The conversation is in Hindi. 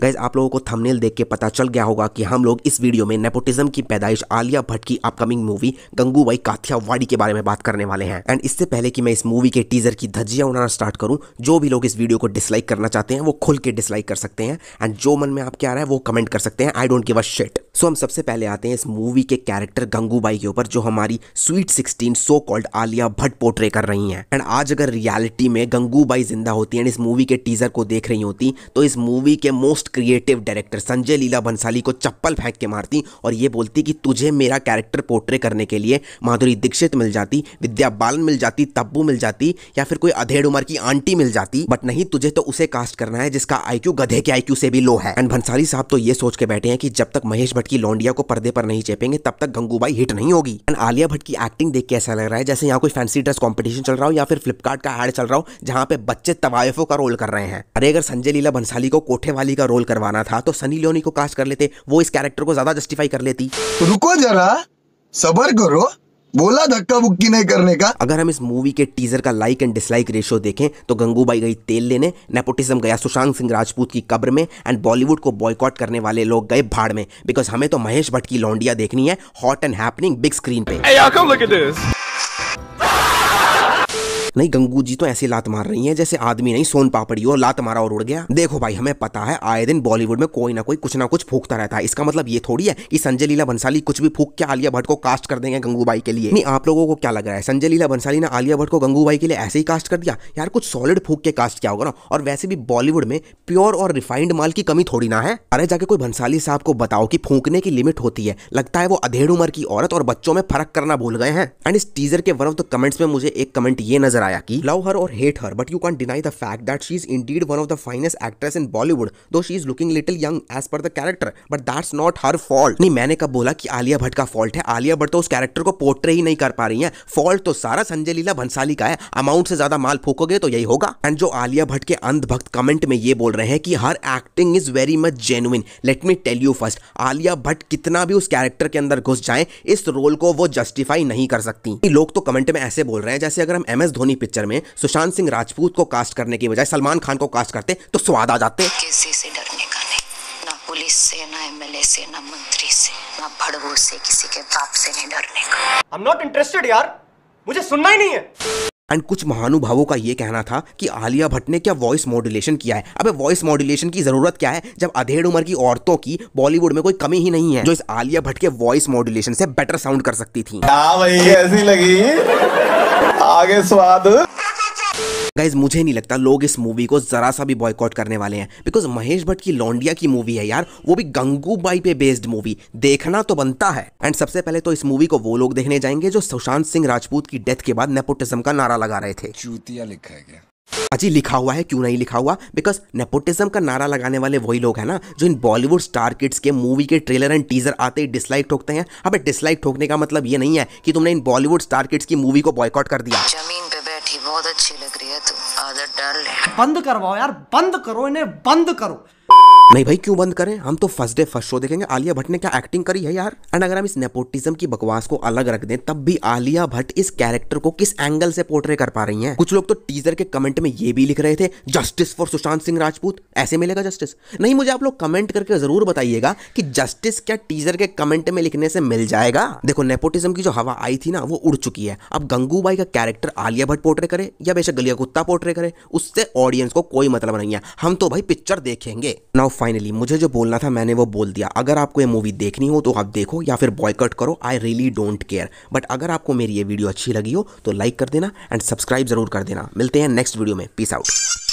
गैस आप लोगों को थंबनेल देख के पता चल गया होगा कि हम लोग इस वीडियो में नेपोटिज्म की पैदाइश आलिया भट्ट की अपकमिंग मूवी गंगूबाई काथियावाड़ी के बारे में बात करने वाले हैं एंड इससे पहले कि मैं इस मूवी के टीजर की धज्जियां उड़ाना स्टार्ट करूं जो भी लोग इस वीडियो को डिसलाइक करना चाहते हैं वो खुल के डिसलाइक कर सकते हैं एंड जो मन में आपके आ रहा है वो कमेंट कर सकते हैं I don't give a shit so हम सबसे पहले आते हैं इस मूवी के कैरेक्टर गंगूबाई के ऊपर जो हमारी sweet sixteen so called Alia Bhatt portray कर रही हैं एंड आज अगर रियलिटी में गंगूबाई जिंदा होती है एंड इस मूवी के टीजर को देख रही होती तो इस मूवी के most creative director Sanjay Leela Bhansali को चप्पल फेंक के मारती और ये बोलती कि तुझे मेरा कैरेक्टर पोर्ट्रे करने के लिए माधुरी दीक्षित मिल जाती विद्या बालन मिल जाती तब्बू मिल जाती या फिर कोई अधेड़ उम्र की आंटी मिल जाती बट नहीं तुझे तो उसे कास्ट करना है जिसका आईक्यू गधे के आईक्यू से भी लो है एंड भंसाली साहब तो ये सोच के बैठे हैं कि जब तक महेश भट्ट भट्ट की लौंडिया को पर्दे पर नहीं चेपेंगे तब तक गंगूबाई हिट नहीं होगी एंड आलिया भट्ट की एक्टिंग देख के ऐसा लग रहा है जैसे यहाँ कोई फैंसी ड्रेस कॉम्पिटिशन चल रहा हो या फिर फ्लिपकार्ट का एड चल रहा हो जहाँ पे बच्चे तवायफों का रोल कर रहे हैं अरे अगर संजय लीला भंसाली को कोठे वाली का रोल करवाना था तो सनी लियोनी को कास्ट कर लेते वो इस कैरेक्टर को ज्यादा जस्टिफाई कर लेती रुको जरा सबर करो बोला धक्का बुक्की नहीं करने का अगर हम इस मूवी के टीजर का लाइक एंड डिसलाइक रेशियो देखें तो गंगूबाई गई तेल लेने नेपोटिज्म गया सुशांत सिंह राजपूत की कब्र में एंड बॉलीवुड को बॉयकॉट करने वाले लोग गए भाड़ में बिकॉज हमें तो महेश भट्ट की लौंडिया देखनी है hot and happening big screen पे hey, नहीं गंगू जी तो ऐसे लात मार रही है जैसे आदमी नहीं सोन पापड़ी और लात मारा और उड़ गया देखो भाई हमें पता है आए दिन बॉलीवुड में कोई ना कोई कुछ ना कुछ फूकता रहता है इसका मतलब ये थोड़ी है कि संजय लीला भंसाली कुछ भी फूक के आलिया भट्ट को कास्ट कर देंगे गंगूबाई के लिए नहीं आप लोगों को क्या लग रहा है संजय लीला भंसाली ने आलिया भट्ट को गंगूबाई के लिए ऐसे ही कास्ट कर दिया यार कुछ सॉलिड फूक के कास्ट क्या होगा ना और वैसे भी बॉलीवुड में प्योर और रिफाइंड माल की कमी थोड़ी ना है अरे जाके कोई भंसाली साहब को बताओ की फूकने की लिमिट होती है लगता है वो अधेड़ उम्र की औरत और बच्चों में फर्क करना भूल गए हैं एंड इस टीजर के वन तो कमेंट्स में मुझे एक कमेंट ये नजर नजर आया कि love her or hate her but you can deny the fact that she is indeed one of the finest actress in Bollywood though she is looking little young as per the character but that's not her fault नहीं मैंने कब बोला कि आलिया भट्ट का फॉल्ट है आलिया भट्ट तो उस कैरेक्टर को पोर्ट्रे ही नहीं कर पा रही है फॉल्ट तो सारा संजय लीला भंसाली का है अमाउंट से ज्यादा माल फूकोगे तो यही होगा एंड जो आलिया भट्ट के अंधभक्त कमेंट में ये बोल रहे हैं कि her acting is very much genuine let me tell you first Alia Bhatt कितना भी उस कैरेक्टर के अंदर घुस जाए इस रोल को वो जस्टिफाई नहीं कर सकती लोग तो कमेंट में ऐसे बोल रहे हैं जैसे अगर हम एम एस धोनी सोनी पिक्चर में सुशांत सिंह राजपूत को कास्ट करने की बजाय सलमान खान को कास्ट करते तो स्वाद आ जाते किसी से डरने का नहीं ना पुलिस से ना एमएलए से ना मंत्री से ना भड़वो से किसी के बाप से नहीं डरने का आई एम नॉट इंटरेस्टेड यार मुझे सुनना ही नहीं है एंड कुछ महानुभावों का ये कहना था कि आलिया भट्ट ने क्या वॉइस मॉड्यूलेशन किया है अबे वॉइस मॉड्यूलेशन की जरूरत क्या है जब अधेड़ उम्र की औरतों की बॉलीवुड में कोई कमी ही नहीं है जो इस आलिया भट्ट के वॉइस मॉड्यूलेशन से बेटर साउंड कर सकती थी आ हाँ भाई ऐसी लगी आगे स्वाद गाइज मुझे नहीं लगता लोग इस मूवी को जरा सा भी बॉयकॉट करने वाले हैं बिकॉज महेश भट्ट की लौंडिया की मूवी है यार वो भी गंगूबाई पे बेस्ड मूवी देखना तो बनता है एंड सबसे पहले तो इस मूवी को वो लोग देखने जाएंगे जो सुशांत सिंह राजपूत की डेथ के बाद नेपोटिज्म का नारा लगा रहे थे चूतिया लिखा है अजी लिखा हुआ है क्यों नहीं लिखा हुआ बिकॉज नेपोटिज्म का नारा लगाने वाले वही लोग हैं ना जो इन बॉलीवुड स्टार किड्स के मूवी के ट्रेलर एंड टीजर आते ही डिसलाइक ठोकते हैं अब हाँ, डिसलाइक ठोकने का मतलब ये नहीं है कि तुमने इन बॉलीवुड स्टार किड्स की मूवी को बॉयकॉट कर दिया जमीन पे बैठी बहुत अच्छी लग रही है तुम आदत डाल बंद करवाओ यार बंद करो इन्हें बंद करो नहीं भाई क्यों बंद करें हम तो फर्स्ट डे फर्स्ट शो देखेंगे आलिया भट्ट ने क्या एक्टिंग करी है यार एंड अगर हम इस नेपोटिज्म की बकवास को अलग रख दें तब भी आलिया भट्ट इस कैरेक्टर को किस एंगल से पोर्ट्रे कर पा रही हैं कुछ लोग तो टीजर के कमेंट में ये भी लिख रहे थे जस्टिस फॉर सुशांत सिंह राजपूत ऐसे मिलेगा जस्टिस नहीं मुझे आप लोग कमेंट करके जरूर बताइएगा की जस्टिस क्या टीजर के कमेंट में लिखने से मिल जाएगा देखो नेपोटिज्म की जो हवा आई थी ना वो उड़ चुकी है अब गंगूबाई का कैरेक्टर आलिया भट्ट पोर्ट्रे करे या बेशक गलिया कुत्ता पोर्ट्रे करे उससे ऑडियंस को कोई मतलब नहीं है हम तो भाई पिक्चर देखेंगे नाउ फाइनली मुझे जो बोलना था मैंने वो बोल दिया अगर आपको ये मूवी देखनी हो तो आप देखो या फिर बॉयकट करो I really don't care but अगर आपको मेरी ये वीडियो अच्छी लगी हो तो लाइक कर देना एंड सब्सक्राइब जरूर कर देना मिलते हैं नेक्स्ट वीडियो में पीस आउट